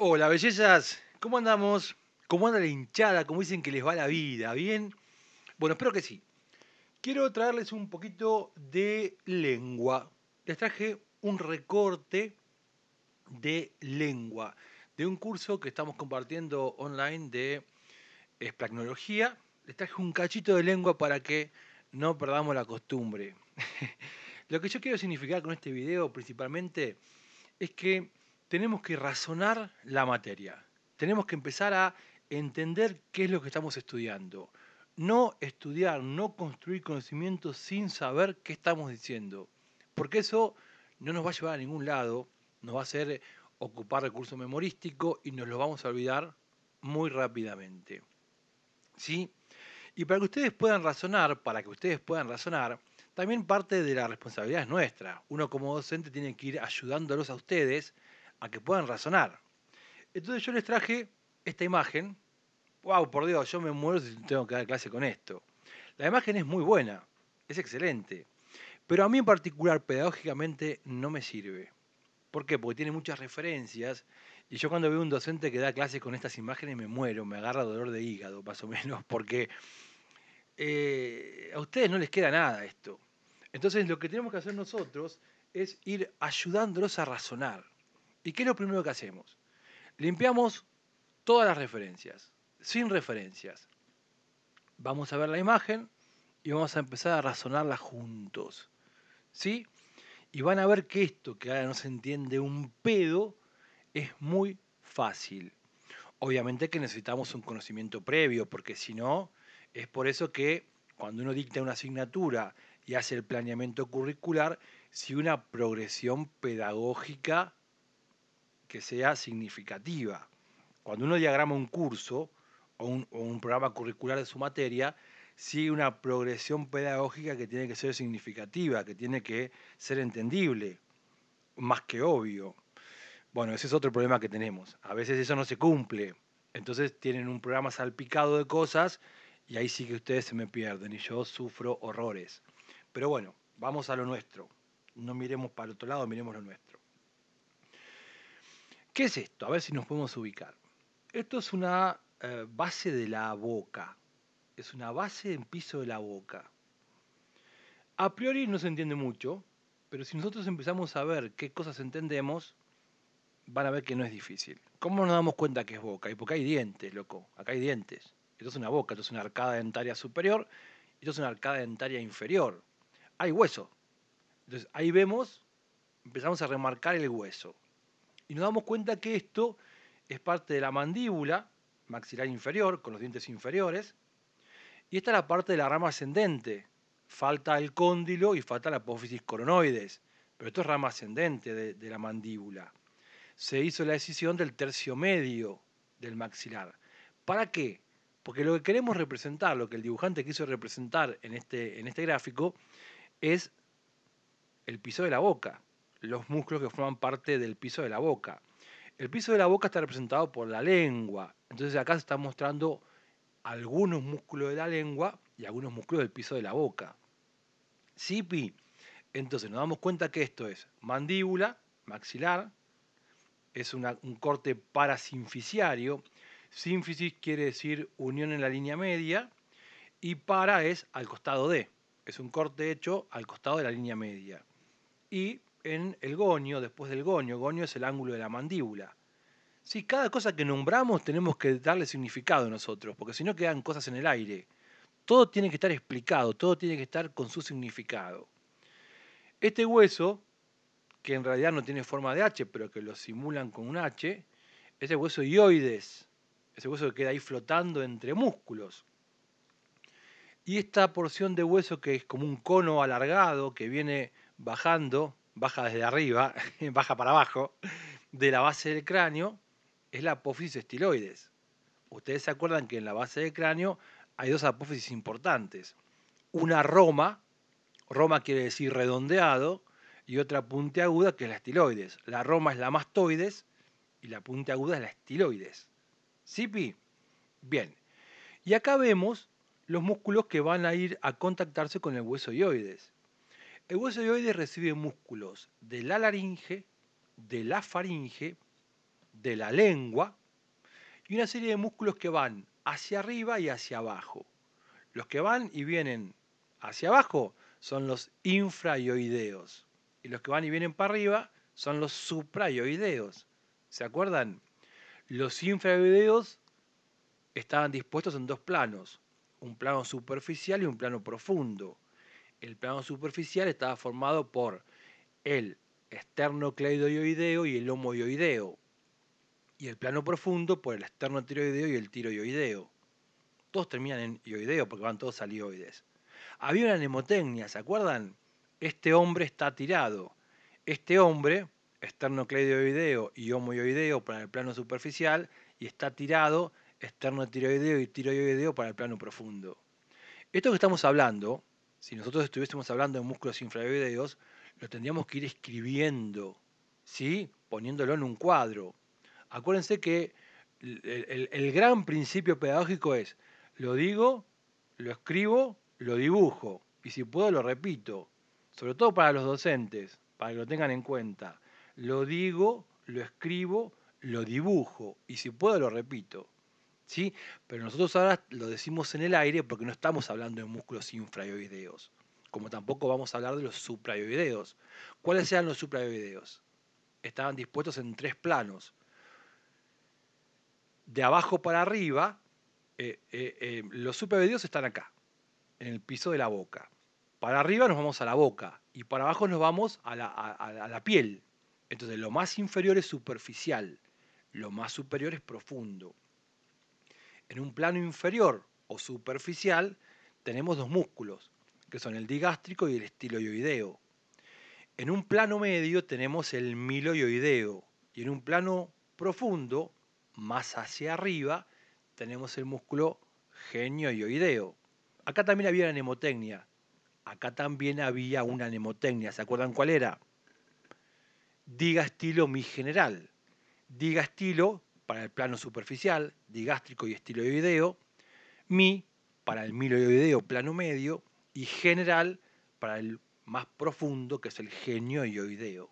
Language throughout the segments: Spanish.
Hola, bellezas. ¿Cómo andamos? ¿Cómo anda la hinchada? ¿Cómo dicen que les va la vida? ¿Bien? Bueno, espero que sí. Quiero traerles un poquito de lengua. Les traje un recorte de lengua de un curso que estamos compartiendo online de Esplagnología. Les traje un cachito de lengua para que no perdamos la costumbre. Lo que yo quiero significar con este video principalmente es que tenemos que razonar la materia, tenemos que empezar a entender qué es lo que estamos estudiando. No estudiar, no construir conocimiento sin saber qué estamos diciendo, porque eso no nos va a llevar a ningún lado, nos va a hacer ocupar recurso memorístico y nos lo vamos a olvidar muy rápidamente. ¿Sí? Y para que ustedes puedan razonar, para que ustedes puedan razonar, también parte de la responsabilidad es nuestra. Uno como docente tiene que ir ayudándolos a ustedes a que puedan razonar. Entonces yo les traje esta imagen. ¡Wow! Por Dios, yo me muero si tengo que dar clase con esto. La imagen es muy buena, es excelente. Pero a mí en particular, pedagógicamente, no me sirve. ¿Por qué? Porque tiene muchas referencias. Y yo cuando veo un docente que da clase con estas imágenes me muero, me agarra dolor de hígado, más o menos, porque eh, a ustedes no les queda nada esto. Entonces lo que tenemos que hacer nosotros es ir ayudándolos a razonar. ¿Y qué es lo primero que hacemos? Limpiamos todas las referencias, sin referencias. Vamos a ver la imagen y vamos a empezar a razonarla juntos. ¿Sí? Y van a ver que esto, que ahora no se entiende un pedo, es muy fácil. Obviamente que necesitamos un conocimiento previo, porque si no, es por eso que cuando uno dicta una asignatura y hace el planeamiento curricular, si una progresión pedagógica que sea significativa. Cuando uno diagrama un curso o un, programa curricular de su materia, sigue una progresión pedagógica que tiene que ser significativa, que tiene que ser entendible, más que obvio. Bueno, ese es otro problema que tenemos. A veces eso no se cumple. Entonces tienen un programa salpicado de cosas y ahí sí que ustedes se me pierden y yo sufro horrores. Pero bueno, vamos a lo nuestro. No miremos para el otro lado, miremos lo nuestro. ¿Qué es esto? A ver si nos podemos ubicar. Esto es una eh, base de la boca. Es una base en piso de la boca. A priori no se entiende mucho, pero si nosotros empezamos a ver qué cosas entendemos, van a ver que no es difícil. ¿Cómo nos damos cuenta que es boca? Y porque hay dientes, loco. Acá hay dientes. Esto es una boca, esto es una arcada dentaria superior, esto es una arcada dentaria inferior. Hay hueso. Entonces ahí vemos, empezamos a remarcar el hueso. Y nos damos cuenta que esto es parte de la mandíbula maxilar inferior, con los dientes inferiores. Y esta es la parte de la rama ascendente. Falta el cóndilo y falta la apófisis coronoides. Pero esto es rama ascendente de, la mandíbula. Se hizo la decisión del tercio medio del maxilar. ¿Para qué? Porque lo que queremos representar, lo que el dibujante quiso representar en este, en este gráfico, es el piso de la boca los músculos que forman parte del piso de la boca. El piso de la boca está representado por la lengua. Entonces acá se está mostrando algunos músculos de la lengua y algunos músculos del piso de la boca. ¿Sí, Entonces nos damos cuenta que esto es mandíbula, maxilar, es un corte parasinficiario. Sínfisis quiere decir unión en la línea media y para es al costado de. Es un corte hecho al costado de la línea media. Y en el goño, después del goño. Goño es el ángulo de la mandíbula. si cada cosa que nombramos tenemos que darle significado nosotros, porque si no quedan cosas en el aire. Todo tiene que estar explicado, todo tiene que estar con su significado. Este hueso, que en realidad no tiene forma de H, pero que lo simulan con un H, es el hueso hioides, ese hueso que queda ahí flotando entre músculos. Y esta porción de hueso que es como un cono alargado que viene bajando baja desde arriba, baja para abajo, de la base del cráneo, es la apófisis estiloides. Ustedes se acuerdan que en la base del cráneo hay dos apófisis importantes. Una roma, roma quiere decir redondeado, y otra puntiaguda que es la estiloides. La roma es la mastoides y la aguda es la estiloides. ¿Sí, Pi? Bien. Y acá vemos los músculos que van a ir a contactarse con el hueso ioides. El hueso ovoide recibe músculos de la laringe, de la faringe, de la lengua y una serie de músculos que van hacia arriba y hacia abajo. Los que van y vienen hacia abajo son los infrayoideos y los que van y vienen para arriba son los suprayoideos. ¿Se acuerdan? Los infrayoideos estaban dispuestos en dos planos, un plano superficial y un plano profundo. El plano superficial estaba formado por el esternocleidoioideo y el homoioideo, y el plano profundo por el esternotiroideo y el tiroioideo. Todos terminan en ioideo porque van todos alioides. Había una nemotecnia ¿se acuerdan? Este hombre está tirado. Este hombre, esternocleidoideo y homoioideo para el plano superficial, y está tirado esternotiroideo y tiroioideo para el plano profundo. Esto que estamos hablando si nosotros estuviésemos hablando de músculos infravideos, lo tendríamos que ir escribiendo, ¿sí? poniéndolo en un cuadro. Acuérdense que el gran principio pedagógico es, lo digo, lo escribo, lo dibujo, y si puedo lo repito, sobre todo para los docentes, para que lo tengan en cuenta. Lo digo, lo escribo, lo dibujo, y si puedo lo repito. ¿sí? Pero nosotros ahora lo decimos en el aire porque no estamos hablando de músculos infraioideos, como tampoco vamos a hablar de los supraioideos. ¿Cuáles eran los supraioideos? Estaban dispuestos en tres planos. De abajo para arriba, eh, eh, eh, los supraioideos están acá, en el piso de la boca. Para arriba nos vamos a la boca y para abajo nos vamos a la piel. Entonces lo más inferior es superficial, lo más superior es profundo. En un plano inferior o superficial tenemos dos músculos, que son el digástrico y el estiloioideo. En un plano medio tenemos el miloioideo y en un plano profundo, más hacia arriba, tenemos el músculo genioioideo. Acá también había una nemotecnia. Acá también había una nemotecnia. ¿Se acuerdan cuál era? Diga estilo mi general. Diga estilo para el plano superficial, digástrico y estiloideo, mi para el miloideo plano medio y general para el más profundo que es el genioideo.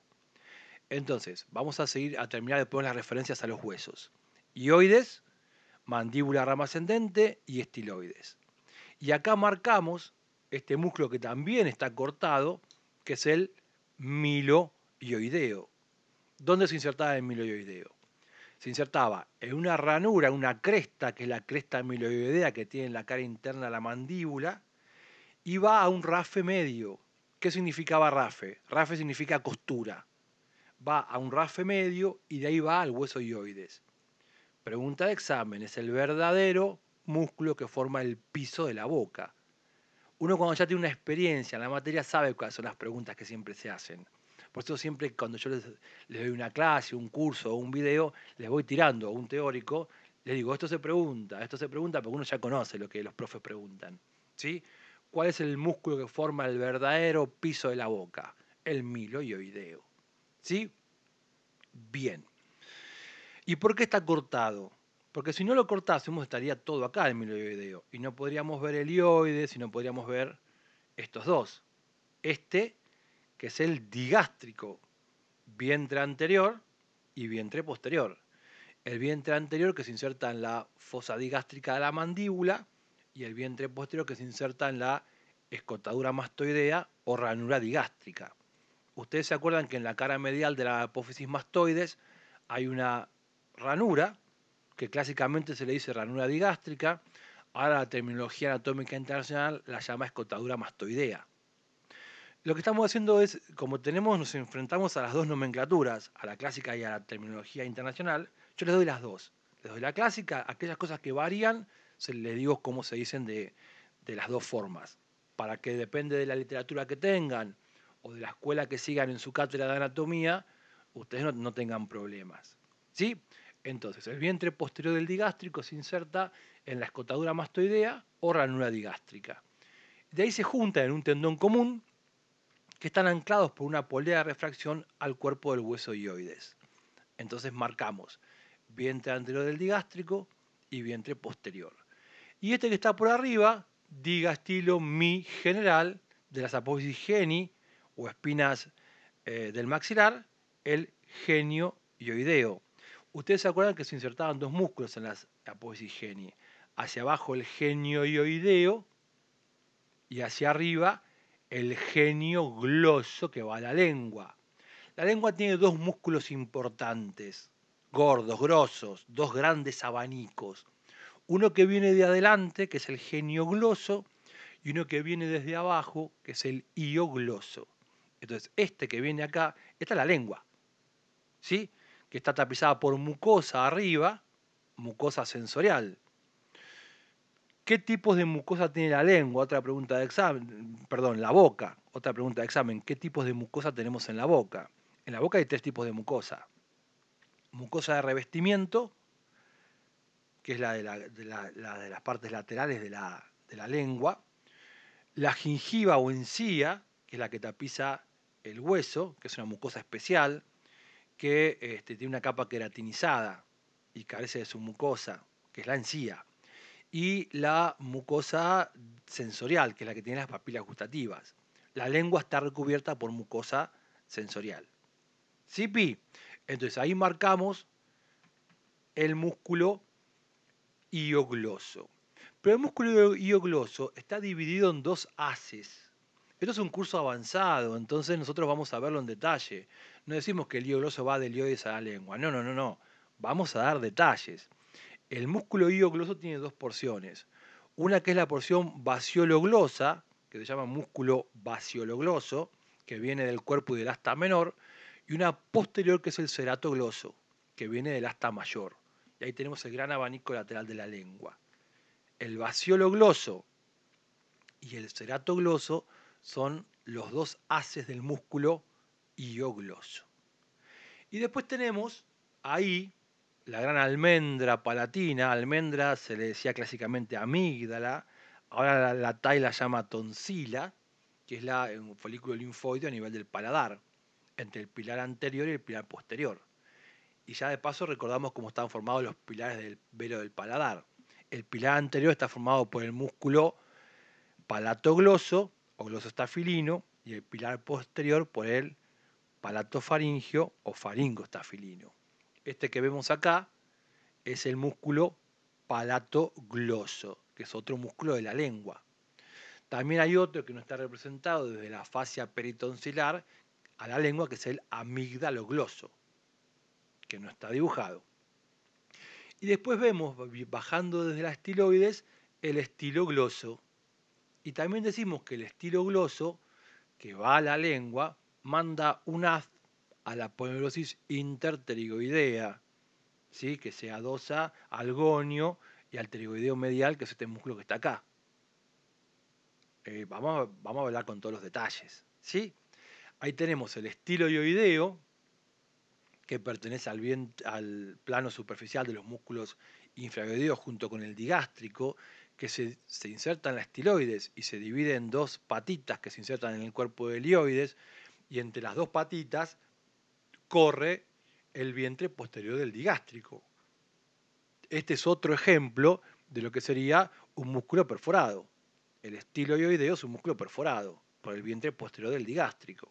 Entonces, vamos a seguir a terminar de poner las referencias a los huesos. Ioides, mandíbula rama ascendente y estiloides. Y acá marcamos este músculo que también está cortado, que es el miloioideo. ¿Dónde se insertaba el miloioideo? se insertaba en una ranura, una cresta, que es la cresta amiloidea que tiene en la cara interna la mandíbula, y va a un rafe medio. ¿Qué significaba rafe? Rafe significa costura. Va a un rafe medio y de ahí va al hueso ioides. Pregunta de examen, es el verdadero músculo que forma el piso de la boca. Uno cuando ya tiene una experiencia en la materia sabe cuáles son las preguntas que siempre se hacen. Por eso siempre cuando yo les, doy una clase, un curso o un video, les voy tirando a un teórico, les digo, esto se pregunta, esto se pregunta, porque uno ya conoce lo que los profes preguntan. ¿sí? ¿Cuál es el músculo que forma el verdadero piso de la boca? El miloioideo. ¿Sí? Bien. ¿Y por qué está cortado? Porque si no lo cortásemos estaría todo acá el miloioideo. Y no podríamos ver el ioides y no podríamos ver estos dos. Este que es el digástrico, vientre anterior y vientre posterior. El vientre anterior que se inserta en la fosa digástrica de la mandíbula y el vientre posterior que se inserta en la escotadura mastoidea o ranura digástrica. Ustedes se acuerdan que en la cara medial de la apófisis mastoides hay una ranura, que clásicamente se le dice ranura digástrica, ahora la terminología anatómica internacional la llama escotadura mastoidea. Lo que estamos haciendo es, como tenemos, nos enfrentamos a las dos nomenclaturas, a la clásica y a la terminología internacional, yo les doy las dos. Les doy la clásica, aquellas cosas que varían, se les digo cómo se dicen de, las dos formas, para que depende de la literatura que tengan o de la escuela que sigan en su cátedra de anatomía, ustedes no, tengan problemas. ¿Sí? Entonces, el vientre posterior del digástrico se inserta en la escotadura mastoidea o ranura digástrica. De ahí se junta en un tendón común que están anclados por una polea de refracción al cuerpo del hueso ioides. Entonces marcamos vientre anterior del digástrico y vientre posterior. Y este que está por arriba, digastilo mi general de las apófisis geni o espinas eh, del maxilar, el genio ioideo. Ustedes se acuerdan que se insertaban dos músculos en las apófisis geni. Hacia abajo el genio ioideo y hacia arriba el genio gloso que va a la lengua. La lengua tiene dos músculos importantes, gordos, grosos, dos grandes abanicos. Uno que viene de adelante, que es el genio gloso, y uno que viene desde abajo, que es el iogloso. Entonces, este que viene acá, esta es la lengua, ¿sí? Que está tapizada por mucosa arriba, mucosa sensorial, ¿Qué tipos de mucosa tiene la lengua? Otra pregunta de examen, perdón, la boca. Otra pregunta de examen, ¿qué tipos de mucosa tenemos en la boca? En la boca hay tres tipos de mucosa. Mucosa de revestimiento, que es la de, las partes laterales de la, lengua. La gingiva o encía, que es la que tapiza el hueso, que es una mucosa especial, que este, tiene una capa queratinizada y carece de su mucosa, que es la encía y la mucosa sensorial, que es la que tiene las papilas gustativas. La lengua está recubierta por mucosa sensorial. ¿Sí, Pi? Entonces ahí marcamos el músculo iogloso. Pero el músculo iogloso está dividido en dos haces. Esto es un curso avanzado, entonces nosotros vamos a verlo en detalle. No decimos que el iogloso va del iodes a la lengua. No, no, no, no. Vamos a dar detalles el músculo iogloso tiene dos porciones. Una que es la porción vaciologlosa, que se llama músculo vaciologloso, que viene del cuerpo y del asta menor, y una posterior que es el ceratogloso, que viene del asta mayor. Y ahí tenemos el gran abanico lateral de la lengua. El vaciologloso y el ceratogloso son los dos haces del músculo iogloso. Y después tenemos ahí la gran almendra palatina, almendra se le decía clásicamente amígdala, ahora la, la la llama tonsila, que es la, un folículo linfoide a nivel del paladar, entre el pilar anterior y el pilar posterior. Y ya de paso recordamos cómo están formados los pilares del velo del paladar. El pilar anterior está formado por el músculo palatogloso o glosostafilino y el pilar posterior por el palatofaringio o faringostafilino este que vemos acá, es el músculo palatogloso, que es otro músculo de la lengua. También hay otro que no está representado desde la fascia peritonsilar a la lengua, que es el amigdalogloso, que no está dibujado. Y después vemos, bajando desde la estiloides, el estilogloso. Y también decimos que el estilogloso, que va a la lengua, manda un una a la poneurosis interterigoidea... ¿sí? que se adosa al gonio y al trigoideo medial, que es este músculo que está acá. Eh, vamos, vamos, a hablar con todos los detalles. ¿sí? Ahí tenemos el estilo que pertenece al, bien, al plano superficial de los músculos infraioideos junto con el digástrico, que se, se inserta en la estiloides y se divide en dos patitas que se insertan en el cuerpo del ioides, y entre las dos patitas corre el vientre posterior del digástrico. Este es otro ejemplo de lo que sería un músculo perforado. El estilo yoideo es un músculo perforado por el vientre posterior del digástrico.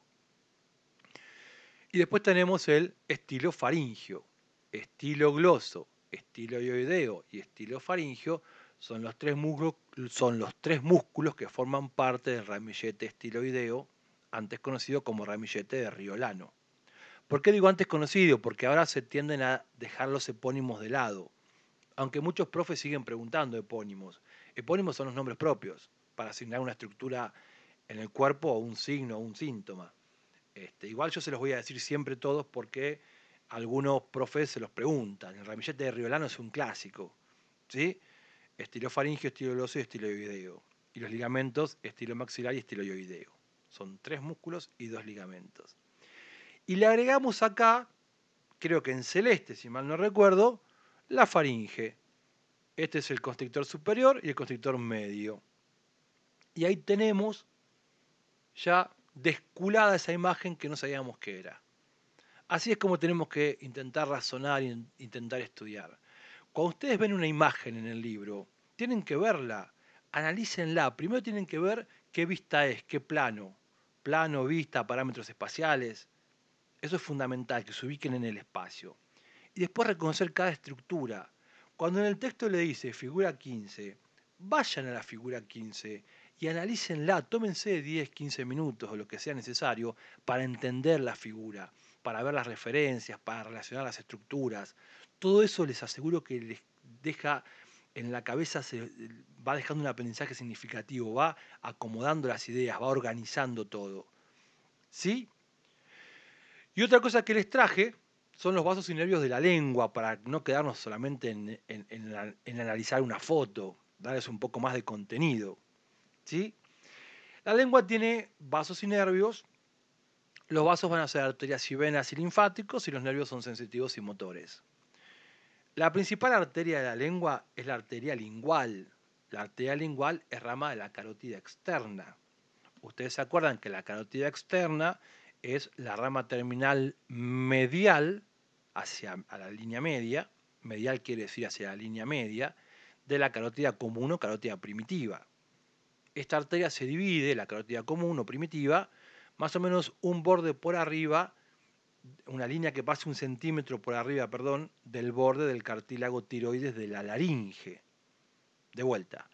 Y después tenemos el estilo faringio, estilo gloso, estilo yoideo y estilo faringio son los tres músculos, son los tres músculos que forman parte del ramillete estiloideo, antes conocido como ramillete de Riolano. ¿Por qué digo antes conocido? Porque ahora se tienden a dejar los epónimos de lado. Aunque muchos profes siguen preguntando epónimos. Epónimos son los nombres propios para asignar una estructura en el cuerpo o un signo o un síntoma. Este, igual yo se los voy a decir siempre todos porque algunos profes se los preguntan. El ramillete de Riolano es un clásico. ¿sí? Estilo faringio, estilo y estilo Y los ligamentos, estilo maxilar y estilo Son tres músculos y dos ligamentos. Y le agregamos acá, creo que en celeste, si mal no recuerdo, la faringe. Este es el constrictor superior y el constrictor medio. Y ahí tenemos ya desculada esa imagen que no sabíamos que era. Así es como tenemos que intentar razonar e intentar estudiar. Cuando ustedes ven una imagen en el libro, tienen que verla, analícenla. Primero tienen que ver qué vista es, qué plano. Plano, vista, parámetros espaciales. Eso es fundamental, que se ubiquen en el espacio. Y después reconocer cada estructura. Cuando en el texto le dice figura 15, vayan a la figura 15 y analícenla, tómense 10, 15 minutos o lo que sea necesario para entender la figura, para ver las referencias, para relacionar las estructuras. Todo eso les aseguro que les deja en la cabeza, se va dejando un aprendizaje significativo, va acomodando las ideas, va organizando todo. ¿Sí? Y otra cosa que les traje son los vasos y nervios de la lengua, para no quedarnos solamente en, analizar una foto, darles un poco más de contenido. ¿sí? La lengua tiene vasos y nervios. Los vasos van a ser arterias y venas y linfáticos y los nervios son sensitivos y motores. La principal arteria de la lengua es la arteria lingual. La arteria lingual es rama de la carótida externa. Ustedes se acuerdan que la carótida externa es la rama terminal medial hacia a la línea media, medial quiere decir hacia la línea media, de la carótida común o carótida primitiva. Esta arteria se divide, la carótida común o primitiva, más o menos un borde por arriba, una línea que pasa un centímetro por arriba, perdón, del borde del cartílago tiroides de la laringe. De vuelta,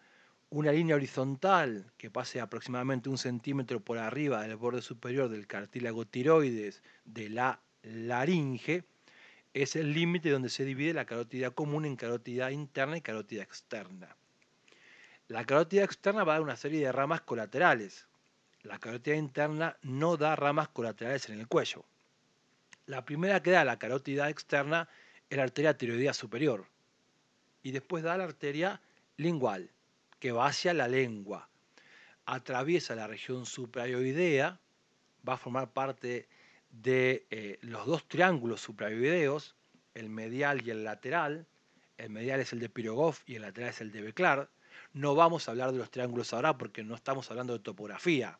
una línea horizontal que pase aproximadamente un centímetro por arriba del borde superior del cartílago tiroides de la laringe es el límite donde se divide la carótida común en carotida interna y carotida externa. La carotida externa va a dar una serie de ramas colaterales. La carotida interna no da ramas colaterales en el cuello. La primera que da la carótida externa es la arteria tiroidea superior y después da la arteria lingual que va hacia la lengua, atraviesa la región supraioidea, va a formar parte de eh, los dos triángulos supraioideos, el medial y el lateral. El medial es el de Pirogov y el lateral es el de Beclar. No vamos a hablar de los triángulos ahora porque no estamos hablando de topografía,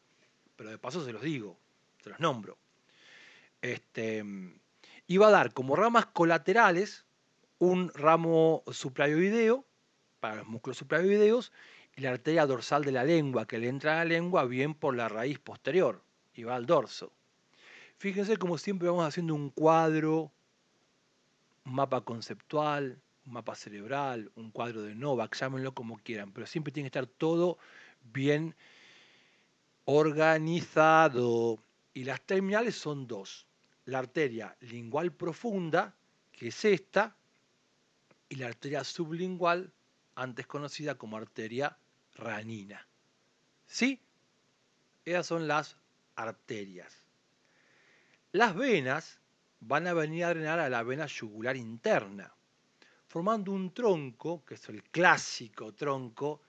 pero de paso se los digo, se los nombro. Este, y va a dar como ramas colaterales un ramo supraioideo, para los músculos supravideos y la arteria dorsal de la lengua, que le entra a la lengua bien por la raíz posterior y va al dorso. Fíjense como siempre vamos haciendo un cuadro, un mapa conceptual, un mapa cerebral, un cuadro de Novak, llámenlo como quieran, pero siempre tiene que estar todo bien organizado. Y las terminales son dos. La arteria lingual profunda, que es esta, y la arteria sublingual, antes conocida como arteria ranina. ¿Sí? Esas son las arterias. Las venas van a venir a drenar a la vena yugular interna, formando un tronco, que es el clásico tronco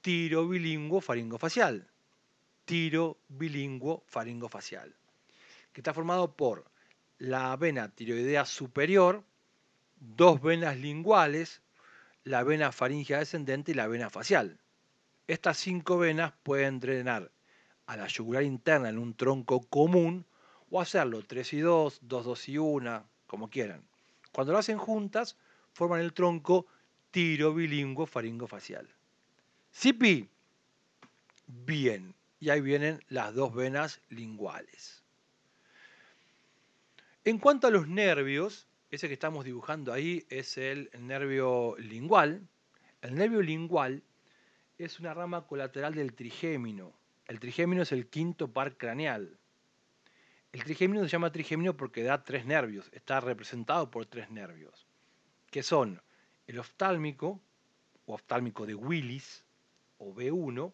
tiro bilingüo faringofacial. Tiro bilingüo faringofacial, que está formado por la vena tiroidea superior, dos venas linguales, la vena faringea descendente y la vena facial. Estas cinco venas pueden drenar a la yugular interna en un tronco común o hacerlo 3 y 2, 2, 2 y 1, como quieran. Cuando lo hacen juntas, forman el tronco tiro bilingüe faringofacial. ¿Sipi? Bien. Y ahí vienen las dos venas linguales. En cuanto a los nervios, ese que estamos dibujando ahí es el nervio lingual. El nervio lingual es una rama colateral del trigémino. El trigémino es el quinto par craneal. El trigémino se llama trigémino porque da tres nervios, está representado por tres nervios, que son el oftálmico, o oftálmico de Willis, o B1,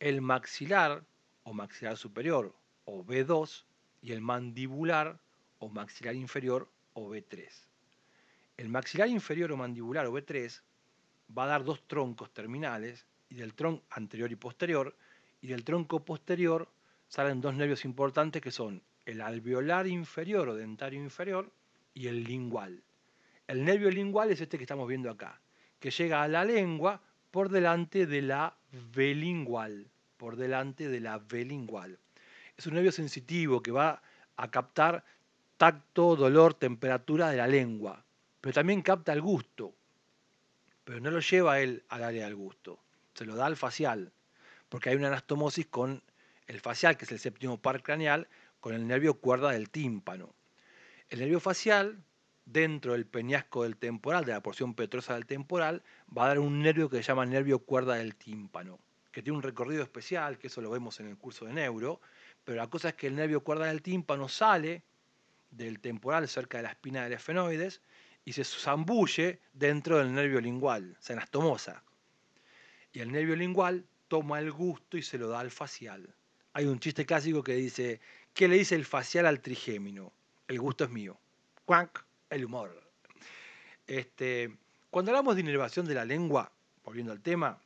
el maxilar, o maxilar superior, o B2, y el mandibular, o maxilar inferior o B3. El maxilar inferior o mandibular o B3 va a dar dos troncos terminales y del tronco anterior y posterior y del tronco posterior salen dos nervios importantes que son el alveolar inferior o dentario inferior y el lingual. El nervio lingual es este que estamos viendo acá, que llega a la lengua por delante de la velingual por delante de la velingual Es un nervio sensitivo que va a captar tacto, dolor, temperatura de la lengua, pero también capta el gusto, pero no lo lleva él al área del gusto, se lo da al facial, porque hay una anastomosis con el facial, que es el séptimo par craneal, con el nervio cuerda del tímpano. El nervio facial, dentro del peñasco del temporal, de la porción petrosa del temporal, va a dar un nervio que se llama nervio cuerda del tímpano, que tiene un recorrido especial, que eso lo vemos en el curso de neuro, pero la cosa es que el nervio cuerda del tímpano sale del temporal cerca de la espina del esfenoides y se zambulle dentro del nervio lingual, se Y el nervio lingual toma el gusto y se lo da al facial. Hay un chiste clásico que dice, ¿qué le dice el facial al trigémino? El gusto es mío. Cuanc, el humor. Este, cuando hablamos de inervación de la lengua, volviendo al tema,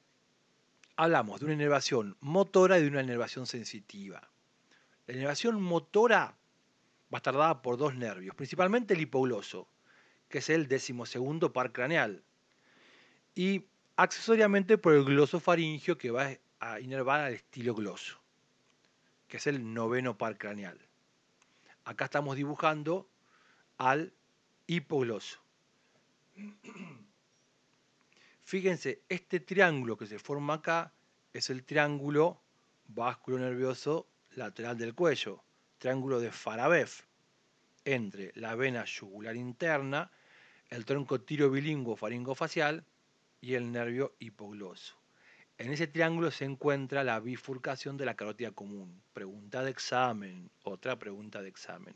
hablamos de una inervación motora y de una inervación sensitiva. La inervación motora bastardada por dos nervios, principalmente el hipogloso, que es el decimosegundo par craneal, y accesoriamente por el glosofaringio que va a inervar al estilo gloso, que es el noveno par craneal. Acá estamos dibujando al hipogloso. Fíjense, este triángulo que se forma acá es el triángulo vasculonervioso nervioso lateral del cuello triángulo de Farabef entre la vena yugular interna, el tronco tiro faringo faringofacial y el nervio hipogloso. En ese triángulo se encuentra la bifurcación de la carótida común. Pregunta de examen, otra pregunta de examen.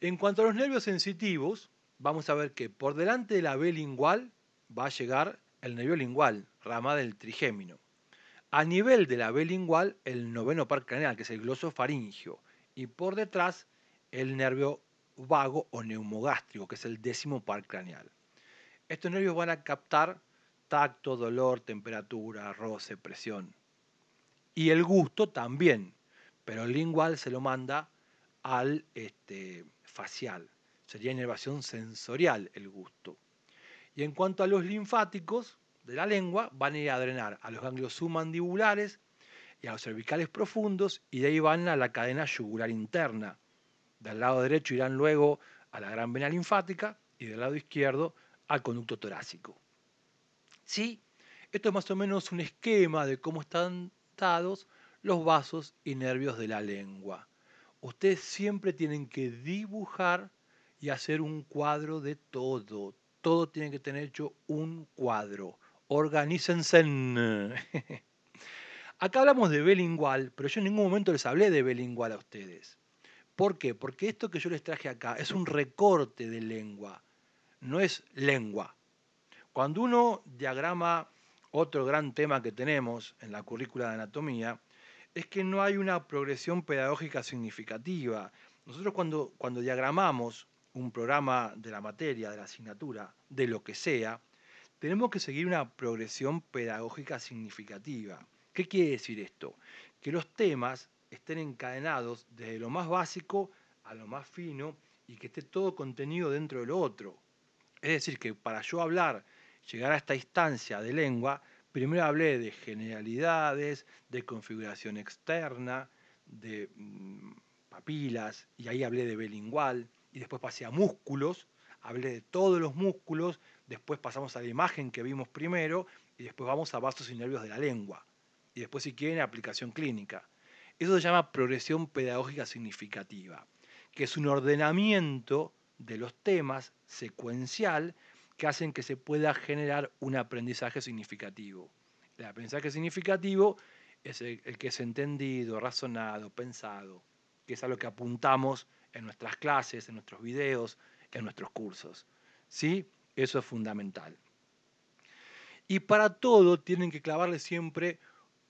En cuanto a los nervios sensitivos, vamos a ver que por delante de la B lingual va a llegar el nervio lingual, rama del trigémino. A nivel de la B lingual, el noveno par craneal, que es el glosofaringio, y por detrás el nervio vago o neumogástrico, que es el décimo par craneal. Estos nervios van a captar tacto, dolor, temperatura, roce, presión. Y el gusto también, pero el lingual se lo manda al este, facial. Sería inervación sensorial el gusto. Y en cuanto a los linfáticos, de la lengua van a ir a drenar a los ganglios submandibulares y a los cervicales profundos y de ahí van a la cadena yugular interna. Del lado derecho irán luego a la gran vena linfática y del lado izquierdo al conducto torácico. ¿Sí? Esto es más o menos un esquema de cómo están dados los vasos y nervios de la lengua. Ustedes siempre tienen que dibujar y hacer un cuadro de todo. Todo tiene que tener hecho un cuadro. Organícense. Eh, acá hablamos de Belingual, pero yo en ningún momento les hablé de Belingual a ustedes. ¿Por qué? Porque esto que yo les traje acá es un recorte de lengua, no es lengua. Cuando uno diagrama otro gran tema que tenemos en la currícula de anatomía, es que no hay una progresión pedagógica significativa. Nosotros cuando, cuando diagramamos un programa de la materia, de la asignatura, de lo que sea, tenemos que seguir una progresión pedagógica significativa. ¿Qué quiere decir esto? Que los temas estén encadenados desde lo más básico a lo más fino y que esté todo contenido dentro de lo otro. Es decir, que para yo hablar, llegar a esta instancia de lengua, primero hablé de generalidades, de configuración externa, de mm, papilas, y ahí hablé de bilingual, y después pasé a músculos, hablé de todos los músculos, después pasamos a la imagen que vimos primero y después vamos a vasos y nervios de la lengua. Y después, si quieren, aplicación clínica. Eso se llama progresión pedagógica significativa, que es un ordenamiento de los temas secuencial que hacen que se pueda generar un aprendizaje significativo. El aprendizaje significativo es el, que es entendido, razonado, pensado, que es a lo que apuntamos en nuestras clases, en nuestros videos, en nuestros cursos. ¿Sí? Eso es fundamental. Y para todo tienen que clavarle siempre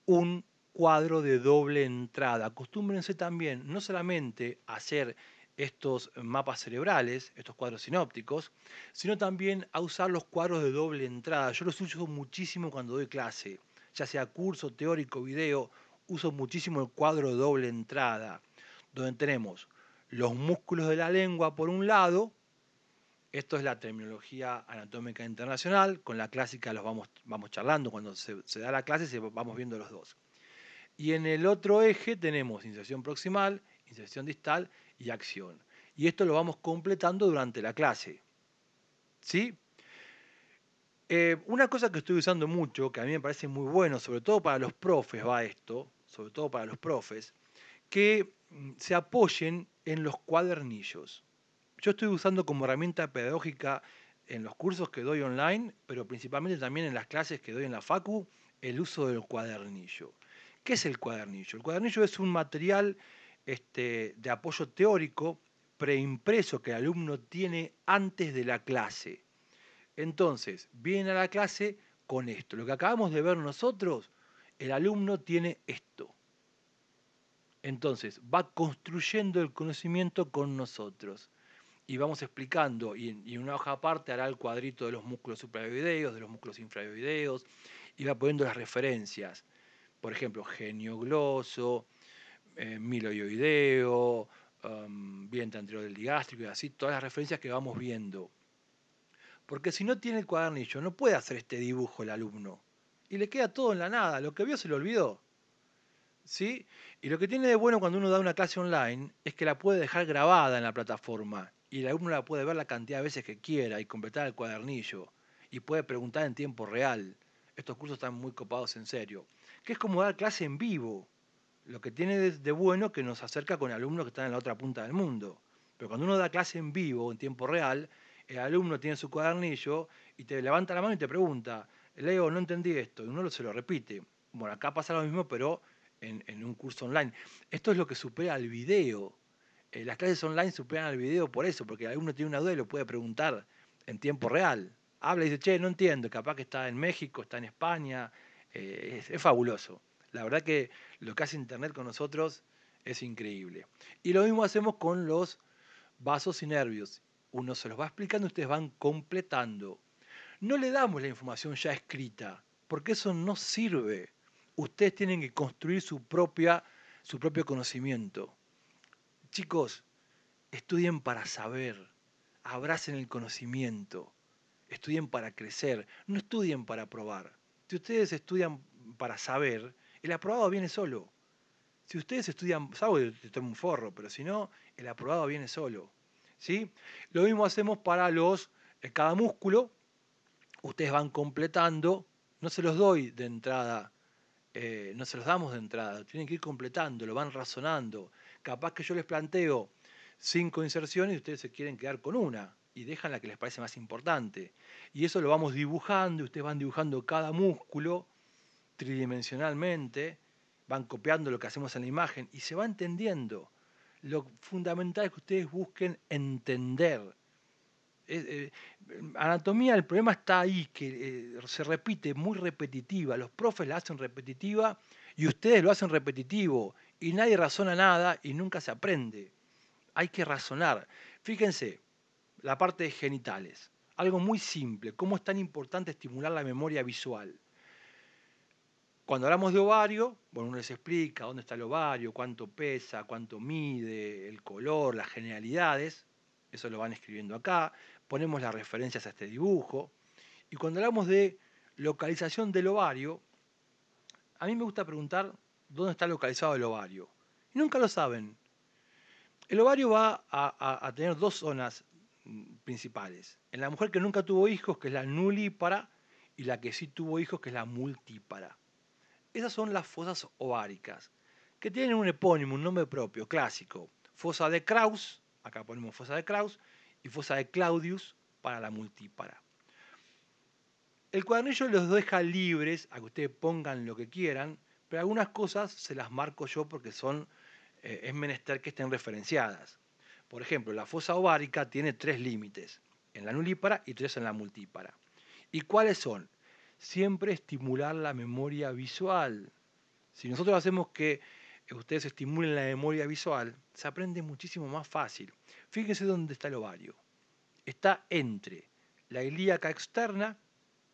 un cuadro de doble entrada. Acostúmbrense también no solamente a hacer estos mapas cerebrales, estos cuadros sinópticos, sino también a usar los cuadros de doble entrada. Yo los uso muchísimo cuando doy clase, ya sea curso, teórico, video, uso muchísimo el cuadro de doble entrada, donde tenemos los músculos de la lengua por un lado esto es la terminología anatómica internacional, con la clásica los vamos, vamos charlando, cuando se, da la clase se, vamos viendo los dos. Y en el otro eje tenemos inserción proximal, inserción distal y acción. Y esto lo vamos completando durante la clase. ¿Sí? Eh, una cosa que estoy usando mucho, que a mí me parece muy bueno, sobre todo para los profes va esto, sobre todo para los profes, que mm, se apoyen en los cuadernillos yo estoy usando como herramienta pedagógica en los cursos que doy online, pero principalmente también en las clases que doy en la FACU, el uso del cuadernillo. ¿Qué es el cuadernillo? El cuadernillo es un material este, de apoyo teórico preimpreso que el alumno tiene antes de la clase. Entonces, viene a la clase con esto. Lo que acabamos de ver nosotros, el alumno tiene esto. Entonces, va construyendo el conocimiento con nosotros y vamos explicando, y en, una hoja aparte hará el cuadrito de los músculos supraioideos, de los músculos infraioideos, y va poniendo las referencias. Por ejemplo, genio gloso, eh, miloioideo, um, vientre anterior del digástrico, y así, todas las referencias que vamos viendo. Porque si no tiene el cuadernillo, no puede hacer este dibujo el alumno. Y le queda todo en la nada, lo que vio se lo olvidó. ¿Sí? Y lo que tiene de bueno cuando uno da una clase online es que la puede dejar grabada en la plataforma y el alumno la puede ver la cantidad de veces que quiera y completar el cuadernillo y puede preguntar en tiempo real. Estos cursos están muy copados en serio. Que es como dar clase en vivo. Lo que tiene de, bueno que nos acerca con alumnos que están en la otra punta del mundo. Pero cuando uno da clase en vivo, en tiempo real, el alumno tiene su cuadernillo y te levanta la mano y te pregunta, Leo, no entendí esto, y uno se lo repite. Bueno, acá pasa lo mismo, pero en, en un curso online. Esto es lo que supera al video eh, las clases online superan al video por eso, porque alguno tiene una duda y lo puede preguntar en tiempo real. Habla y dice, che, no entiendo, capaz que está en México, está en España, eh, es, fabuloso. La verdad que lo que hace Internet con nosotros es increíble. Y lo mismo hacemos con los vasos y nervios. Uno se los va explicando, ustedes van completando. No le damos la información ya escrita, porque eso no sirve. Ustedes tienen que construir su, propia, su propio conocimiento. Chicos, estudien para saber, abracen el conocimiento, estudien para crecer, no estudien para probar. Si ustedes estudian para saber, el aprobado viene solo. Si ustedes estudian, salvo que te tomo un forro, pero si no, el aprobado viene solo. ¿sí? Lo mismo hacemos para los, eh, cada músculo, ustedes van completando, no se los doy de entrada, eh, no se los damos de entrada, tienen que ir completando, lo van razonando, Capaz que yo les planteo cinco inserciones y ustedes se quieren quedar con una y dejan la que les parece más importante. Y eso lo vamos dibujando, y ustedes van dibujando cada músculo tridimensionalmente, van copiando lo que hacemos en la imagen y se va entendiendo. Lo fundamental es que ustedes busquen entender. Eh, anatomía, el problema está ahí, que eh, se repite muy repetitiva, los profes la hacen repetitiva y ustedes lo hacen repetitivo y nadie razona nada y nunca se aprende. Hay que razonar. Fíjense, la parte de genitales. Algo muy simple, cómo es tan importante estimular la memoria visual. Cuando hablamos de ovario, bueno, uno les explica dónde está el ovario, cuánto pesa, cuánto mide, el color, las generalidades, eso lo van escribiendo acá, ponemos las referencias a este dibujo. Y cuando hablamos de localización del ovario, a mí me gusta preguntar dónde está localizado el ovario. Y nunca lo saben. El ovario va a, tener dos zonas mm, principales. En la mujer que nunca tuvo hijos, que es la nulípara, y la que sí tuvo hijos, que es la multípara. Esas son las fosas ováricas, que tienen un epónimo, un nombre propio, clásico. Fosa de Kraus, acá ponemos fosa de Kraus, y fosa de Claudius para la multípara. El cuadernillo los deja libres a que ustedes pongan lo que quieran, pero algunas cosas se las marco yo porque son, eh, es menester que estén referenciadas. Por ejemplo, la fosa ovárica tiene tres límites, en la nulípara y tres en la multípara. ¿Y cuáles son? Siempre estimular la memoria visual. Si nosotros hacemos que eh, ustedes estimulen la memoria visual, se aprende muchísimo más fácil. Fíjense dónde está el ovario. Está entre la ilíaca externa,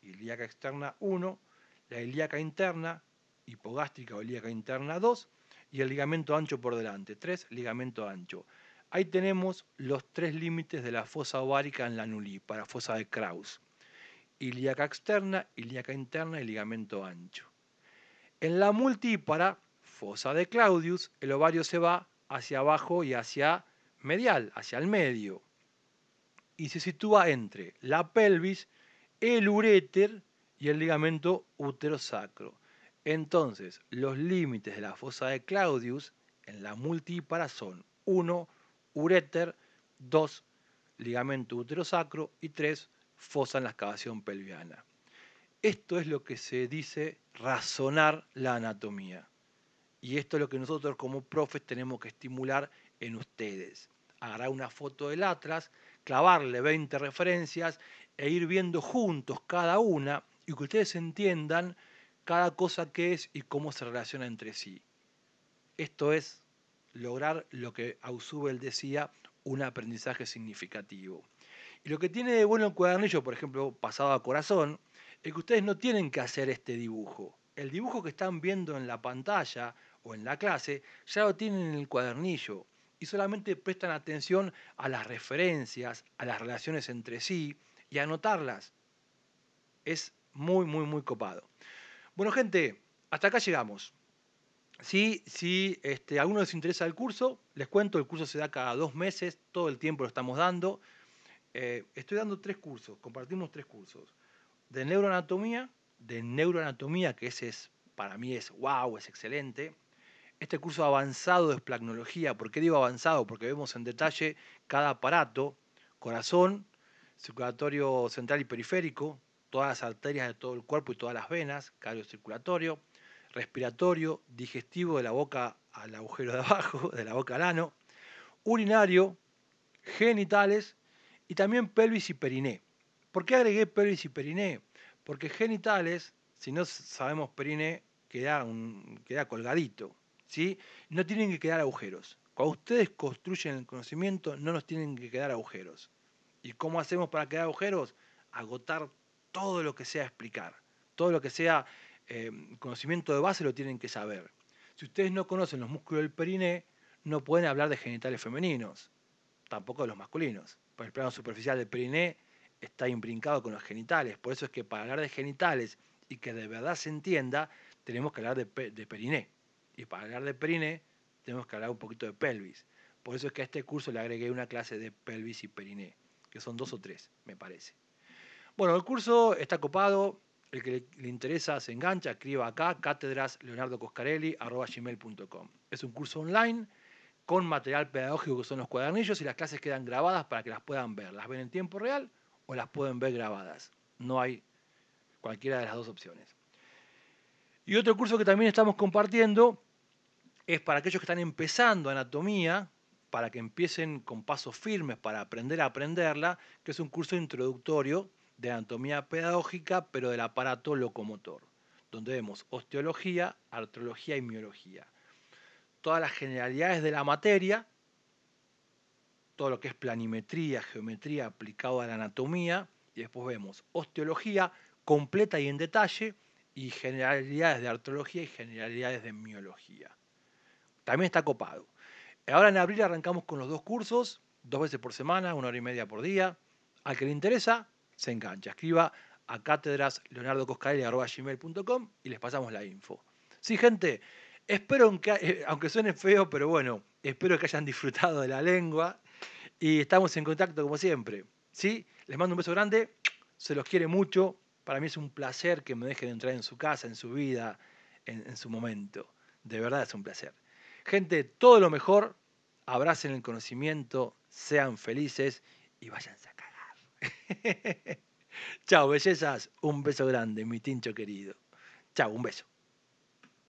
ilíaca externa 1, la ilíaca interna, hipogástrica o ilíaca interna 2 y el ligamento ancho por delante 3, ligamento ancho. Ahí tenemos los tres límites de la fosa ovárica en la para fosa de Krauss. Ilíaca externa, ilíaca interna y ligamento ancho. En la multípara, fosa de Claudius, el ovario se va hacia abajo y hacia medial, hacia el medio. Y se sitúa entre la pelvis, el uréter y el ligamento uterosacro sacro. Entonces, los límites de la fosa de Claudius en la multípara son 1, Ureter, 2, ligamento uterosacro y 3, fosa en la excavación pelviana. Esto es lo que se dice razonar la anatomía. Y esto es lo que nosotros como profes tenemos que estimular en ustedes. Agarrar una foto del Atlas, clavarle 20 referencias e ir viendo juntos cada una y que ustedes entiendan cada cosa que es y cómo se relaciona entre sí. Esto es lograr lo que Ausubel decía, un aprendizaje significativo. Y lo que tiene de bueno el cuadernillo, por ejemplo, pasado a corazón, es que ustedes no tienen que hacer este dibujo. El dibujo que están viendo en la pantalla o en la clase ya lo tienen en el cuadernillo y solamente prestan atención a las referencias, a las relaciones entre sí y anotarlas. Es muy, muy, muy copado. Bueno, gente, hasta acá llegamos. Si, si este, a alguno les interesa el curso, les cuento, el curso se da cada dos meses, todo el tiempo lo estamos dando. Eh, estoy dando tres cursos, compartimos tres cursos. De neuroanatomía, de neuroanatomía, que ese para mí es wow, es excelente. Este curso avanzado de esplagnología, ¿por qué digo avanzado? Porque vemos en detalle cada aparato, corazón, circulatorio central y periférico, todas las arterias de todo el cuerpo y todas las venas, cardiocirculatorio, respiratorio, digestivo de la boca al agujero de abajo, de la boca al ano, urinario, genitales y también pelvis y periné. ¿Por qué agregué pelvis y periné? Porque genitales, si no sabemos periné, queda, un, queda colgadito. ¿sí? No tienen que quedar agujeros. Cuando ustedes construyen el conocimiento, no nos tienen que quedar agujeros. ¿Y cómo hacemos para quedar agujeros? Agotar todo lo que sea explicar, todo lo que sea eh, conocimiento de base lo tienen que saber. Si ustedes no conocen los músculos del periné, no pueden hablar de genitales femeninos, tampoco de los masculinos. Por el plano superficial del periné está imbrincado con los genitales. Por eso es que para hablar de genitales y que de verdad se entienda, tenemos que hablar de, de periné. Y para hablar de periné, tenemos que hablar un poquito de pelvis. Por eso es que a este curso le agregué una clase de pelvis y periné, que son dos o tres, me parece. Bueno, el curso está copado. El que le, interesa se engancha, escriba acá, cátedras Es un curso online con material pedagógico que son los cuadernillos y las clases quedan grabadas para que las puedan ver. Las ven en tiempo real o las pueden ver grabadas. No hay cualquiera de las dos opciones. Y otro curso que también estamos compartiendo es para aquellos que están empezando anatomía, para que empiecen con pasos firmes para aprender a aprenderla, que es un curso introductorio de anatomía pedagógica, pero del aparato locomotor, donde vemos osteología, artrología y miología. Todas las generalidades de la materia, todo lo que es planimetría, geometría aplicado a la anatomía, y después vemos osteología completa y en detalle, y generalidades de artrología y generalidades de miología. También está copado. Ahora en abril arrancamos con los dos cursos, dos veces por semana, una hora y media por día. Al que le interesa, se engancha. Escriba a cátedras y les pasamos la info. Sí, gente, espero que, eh, aunque suene feo, pero bueno, espero que hayan disfrutado de la lengua y estamos en contacto como siempre. ¿sí? Les mando un beso grande, se los quiere mucho. Para mí es un placer que me dejen entrar en su casa, en su vida, en, en su momento. De verdad es un placer. Gente, todo lo mejor, abracen el conocimiento, sean felices y váyanse. Chao, bellezas. Un beso grande, mi tincho querido. Chao, un beso.